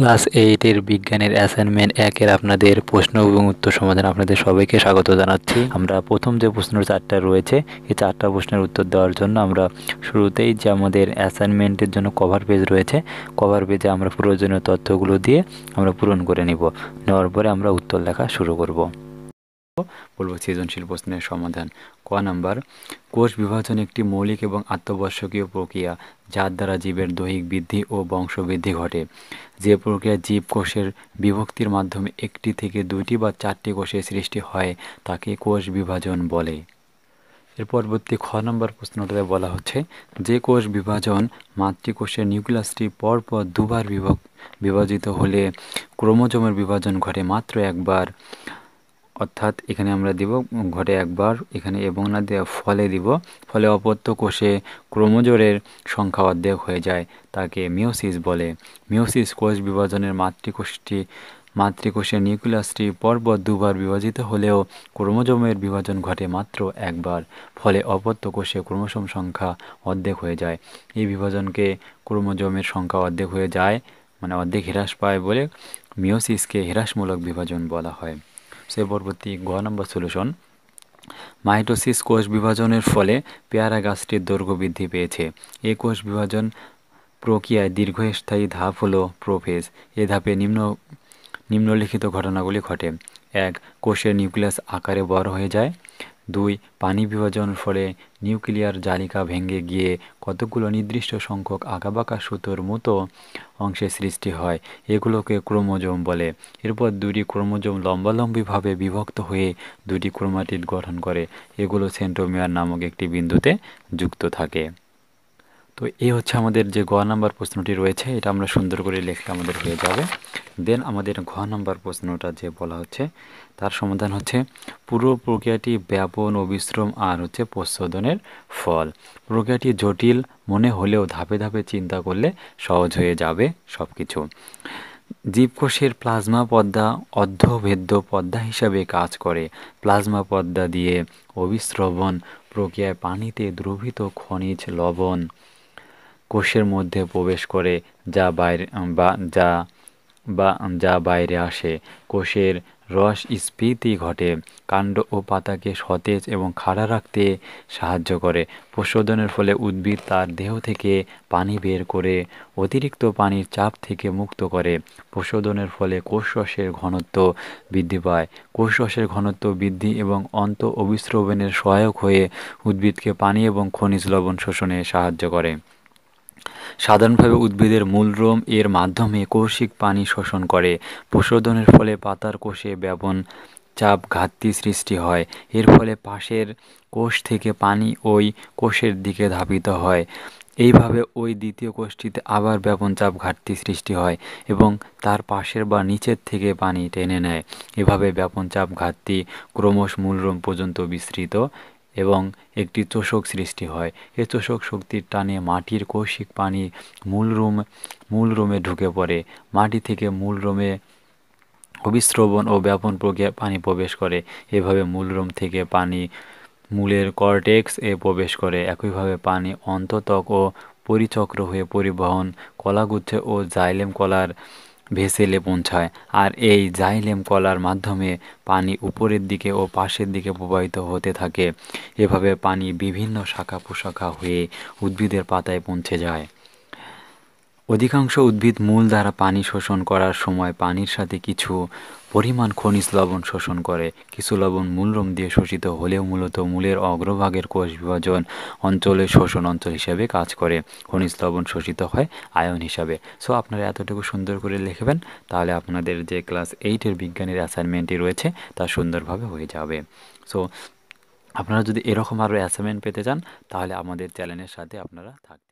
class এইটের বিজ্ঞানের assignment একের আপনাদের প্রশ্ন এবং উত্তর সমাধান আপনাদের সবাইকে স্বাগত জানাচ্ছি আমরা প্রথম যে প্রশ্ন চারটা রয়েছে এই চারটা প্রশ্নের উত্তর দেওয়ার জন্য আমরা শুরুতেই যে আমাদের অ্যাসাইনমেন্টের জন্য কভার পেজ রয়েছে কভার পেজে আমরা প্রয়োজনীয় তথ্যগুলো দিয়ে আমরা পূরণ করে নিব নেওয়ার পরে আমরা উত্তর লেখা শুরু করব বলব সৃজনশীল প্রশ্নের সমাধান ক নাম্বার কোষ বিভাজন একটি মৌলিক এবং আত্মবশ্যকীয় প্রক্রিয়া যার দ্বারা জীবের দৈহিক বৃদ্ধি ও বংশবৃদ্ধি ঘটে যে প্রক্রিয়া জীব কোষের বিভক্তির মাধ্যমে একটি থেকে দুটি বা চারটি কোষের সৃষ্টি হয় তাকে কোষ বিভাজন বলে এর পরবর্তী খ নম্বর প্রশ্নটাতে বলা হচ্ছে যে কোষ বিভাজন মাতৃকোষের নিউক্লিয়াসটি পরপর দুবার বিভাজিত হলে ক্রোমোজোমের বিভাজন ঘটে মাত্র একবার অর্থাৎ এখানে আমরা দিব ঘরে একবার এখানে এবং না দেওয়া ফলে দিব ফলে অপত্য কোষে ক্রোমোজোরের সংখ্যা অর্ধেক হয়ে যায় তাকে মিওসিস বলে মিওসিস কোষ বিভাজনের মাতৃকোষটি মাতৃকোষের নিউক্লিয়াসটি পরপর দুবার বিভাজিত হলেও ক্রোমোজোমের বিভাজন ঘটে মাত্র একবার ফলে অপত্য কোষে ক্রোমোসোম সংখ্যা অর্ধেক হয়ে যায় এই বিভাজনকে ক্রোমোজোমের সংখ্যা অর্ধেক হয়ে যায় মানে অর্ধেক হ্রাস পায় বলে মিওসিসকে হ্রাসমূলক বিভাজন বলা হয় সে পরবর্তী ঘ নম্বর সলিউশন মাইটোসিস কোষ বিভাজনের ফলে পেয়ারা গাছটির দৈর্ঘ্য বৃদ্ধি পেয়েছে এই কোষ বিভাজন প্রক্রিয়ায় দীর্ঘস্থায়ী ধাপ হল প্রোফেজ এ ধাপে নিম্ন নিম্নলিখিত ঘটনাগুলি ঘটে এক কোষের নিউক্লিয়াস আকারে বড় হয়ে যায় দুই পানি বিভাজন ফলে নিউক্লিয়ার জালিকা ভেঙে গিয়ে কতগুলো নির্দিষ্ট সংখ্যক আঁকাবাঁকা সুতোর মতো অংশের সৃষ্টি হয় এগুলোকে ক্রোমোজোম বলে এরপর দুটি ক্রোমোজোম লম্বালম্বিভাবে বিভক্ত হয়ে দুটি ক্রোমাটিড গঠন করে এগুলো সেন্ট্রোমিয়ার নামক একটি বিন্দুতে যুক্ত থাকে তো এই হচ্ছে আমাদের যে গ নাম্বার প্রশ্নটি রয়েছে এটা আমরা সুন্দর করে লিখলে আমাদের হয়ে যাবে দেন আমাদের ঘ নম্বর প্রশ্নটা যে বলা হচ্ছে তার সমাধান হচ্ছে পুরো প্রক্রিয়াটি ব্যাপন অবিশ্রম আর হচ্ছে প্রশোধনের ফল প্রক্রিয়াটি জটিল মনে হলেও ধাপে ধাপে চিন্তা করলে সহজ হয়ে যাবে সব কিছু জীবকোষের প্লাজমা পদ্মা অর্ধভেদ্য পদ্মা হিসাবে কাজ করে প্লাজমা পদ্মা দিয়ে অবিশ্রবণ প্রক্রিয়ায় পানিতে দ্রবিত খনিজ লবণ কোষের মধ্যে প্রবেশ করে যা বাইরে বা যা বা যা বাইরে আসে কোষের রস স্ফীতি ঘটে কাণ্ড ও পাতাকে সতেজ এবং খাড়া রাখতে সাহায্য করে প্রশোধনের ফলে উদ্ভিদ তার দেহ থেকে পানি বের করে অতিরিক্ত পানির চাপ থেকে মুক্ত করে প্রশোধনের ফলে কোষরসের ঘনত্ব বৃদ্ধি পায় কোষরসের ঘনত্ব বৃদ্ধি এবং অন্ত অভিস্রবণের সহায়ক হয়ে উদ্ভিদকে পানি এবং খনিজ লবণ শোষণে সাহায্য করে সাধারণভাবে উদ্ভিদের মূল রোম এর মাধ্যমে কৌশিক পানি শোষণ করে প্রশোধনের ফলে পাতার কোষে ব্যবন চাপ ঘাটতি সৃষ্টি হয় এর ফলে পাশের কোষ থেকে পানি ওই কোষের দিকে ধাবিত হয় এইভাবে ওই দ্বিতীয় কোষটিতে আবার ব্যাপন চাপ ঘাটতি সৃষ্টি হয় এবং তার পাশের বা নিচের থেকে পানি টেনে নেয় এভাবে ব্যাপন চাপ ঘাটতি ক্রমশ মূলরম পর্যন্ত বিস্তৃত এবং একটি তোষক সৃষ্টি হয় এ তোষক শক্তির টানে মাটির কৌশিক পানি মূলরুম মূলরুমে ঢুকে পড়ে মাটি থেকে মূলরুমে অবিশ্রবণ ও ব্যাপন প্রক্রিয়া পানি প্রবেশ করে এভাবে মূলরুম থেকে পানি মূলের কর্টেক্স এ প্রবেশ করে একইভাবে পানি অন্ততক ও পরিচক্র হয়ে পরিবহন কলাগুচ্ছ ও জাইলেম কলার ভেসেলে পৌঁছায় আর এই জাইলেম কলার মাধ্যমে পানি উপরের দিকে ও পাশের দিকে প্রবাহিত হতে থাকে এভাবে পানি বিভিন্ন শাখা প্রশাখা হয়ে উদ্ভিদের পাতায় পৌঁছে যায় অধিকাংশ উদ্ভিদ মূল দ্বারা পানি শোষণ করার সময় পানির সাথে কিছু পরিমাণ খনিজ লবণ শোষণ করে কিছু লবণ মূলরম দিয়ে শোষিত হলেও মূলত মূলের অগ্রভাগের কোষ বিভাজন অঞ্চলে শোষণ অঞ্চল হিসেবে কাজ করে খনিজ লবণ শোষিত হয় আয়ন হিসাবে সো আপনারা এতটুকু সুন্দর করে লিখবেন তাহলে আপনাদের যে ক্লাস এইটের বিজ্ঞানের অ্যাসাইনমেন্টটি রয়েছে তা সুন্দরভাবে হয়ে যাবে সো আপনারা যদি এরকম আরও অ্যাসাইনমেন্ট পেতে চান তাহলে আমাদের চ্যানেলের সাথে আপনারা থাকবেন